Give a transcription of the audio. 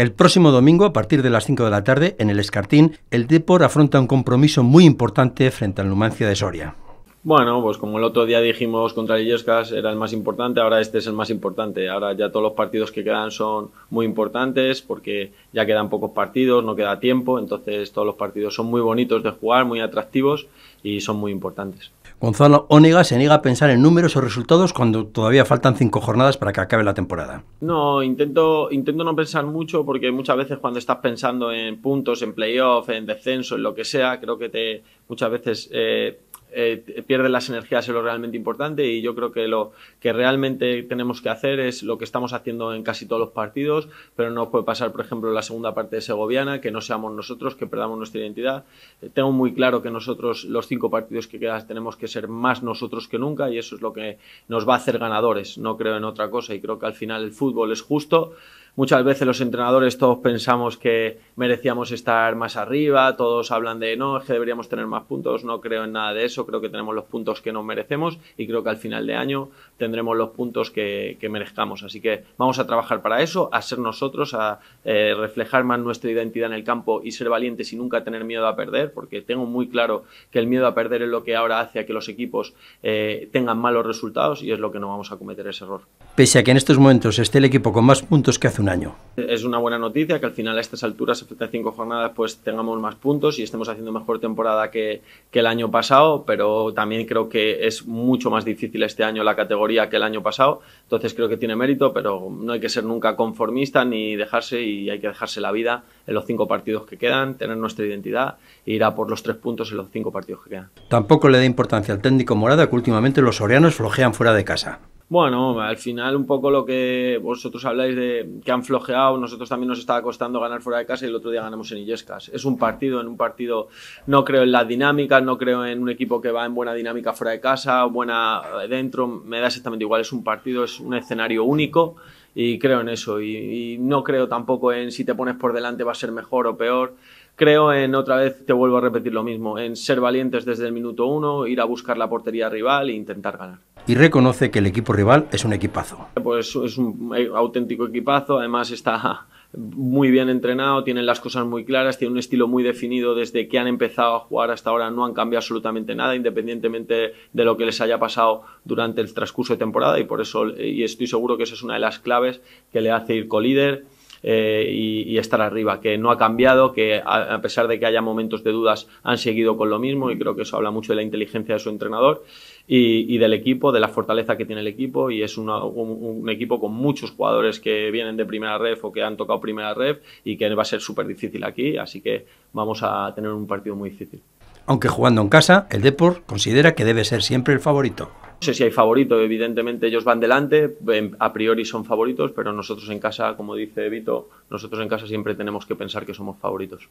El próximo domingo, a partir de las 5 de la tarde, en el Escartín, el Depor afronta un compromiso muy importante frente al Numancia de Soria. Bueno, pues como el otro día dijimos contra Illescas era el más importante, ahora este es el más importante. Ahora ya todos los partidos que quedan son muy importantes porque ya quedan pocos partidos, no queda tiempo, entonces todos los partidos son muy bonitos de jugar, muy atractivos y son muy importantes. Gonzalo Ónega se niega a pensar en números o resultados cuando todavía faltan cinco jornadas para que acabe la temporada. No, intento, intento no pensar mucho porque muchas veces cuando estás pensando en puntos, en playoff, en descenso, en lo que sea, creo que te muchas veces eh, eh, pierden las energías en lo realmente importante y yo creo que lo que realmente tenemos que hacer es lo que estamos haciendo en casi todos los partidos, pero no puede pasar, por ejemplo, la segunda parte de Segoviana, que no seamos nosotros, que perdamos nuestra identidad. Eh, tengo muy claro que nosotros los cinco partidos que quedan tenemos que ser más nosotros que nunca y eso es lo que nos va a hacer ganadores, no creo en otra cosa y creo que al final el fútbol es justo muchas veces los entrenadores todos pensamos que merecíamos estar más arriba, todos hablan de no, es que deberíamos tener más puntos, no creo en nada de eso, creo que tenemos los puntos que nos merecemos y creo que al final de año tendremos los puntos que, merezcamos. Así que vamos a trabajar para eso, a ser nosotros, a eh, reflejar más nuestra identidad en el campo y ser valientes y nunca tener miedo a perder, porque tengo muy claro que el miedo a perder es lo que ahora hace a que los equipos eh, tengan malos resultados y es lo que no vamos a cometer ese error. Pese a que en estos momentos esté el equipo con más puntos que hace año. Es una buena noticia que al final a estas alturas, 75 cinco jornadas, pues tengamos más puntos y estemos haciendo mejor temporada que, el año pasado, pero también creo que es mucho más difícil este año la categoría que el año pasado, entonces creo que tiene mérito, pero no hay que ser nunca conformista ni dejarse y hay que dejarse la vida en los cinco partidos que quedan, tener nuestra identidad e ir a por los tres puntos en los cinco partidos que quedan. Tampoco le da importancia al técnico Morada que últimamente los Oreanos flojean fuera de casa. Bueno, al final un poco lo que vosotros habláis de que han flojeado, nosotros también nos estaba costando ganar fuera de casa y el otro día ganamos en Illescas. Es un partido, en un partido no creo en las dinámicas, no creo en un equipo que va en buena dinámica fuera de casa, buena eh, dentro, me da exactamente igual, es un partido, es un escenario único y creo en eso y, y no creo tampoco en si te pones por delante va a ser mejor o peor creo en otra vez, te vuelvo a repetir lo mismo, en ser valientes desde el minuto uno, ir a buscar la portería rival e intentar ganar y reconoce que el equipo rival es un equipazo. Pues es un eh, auténtico equipazo, además está muy bien entrenado, tienen las cosas muy claras, tiene un estilo muy definido desde que han empezado a jugar hasta ahora, no han cambiado absolutamente nada, independientemente de lo que les haya pasado durante el transcurso de temporada y por eso y estoy seguro que esa es una de las claves que le hace ir colíder. líder eh, y, estar arriba, que no ha cambiado, que a, pesar de que haya momentos de dudas han seguido con lo mismo y creo que eso habla mucho de la inteligencia de su entrenador y, del equipo, de la fortaleza que tiene el equipo y es un, equipo con muchos jugadores que vienen de primera ref o que han tocado primera ref y que va a ser súper difícil aquí, así que vamos a tener un partido muy difícil. Aunque jugando en casa, el Deport considera que debe ser siempre el favorito. No sé si hay favorito, evidentemente ellos van delante, a priori son favoritos, pero nosotros en casa, como dice Vito, nosotros en casa siempre tenemos que pensar que somos favoritos.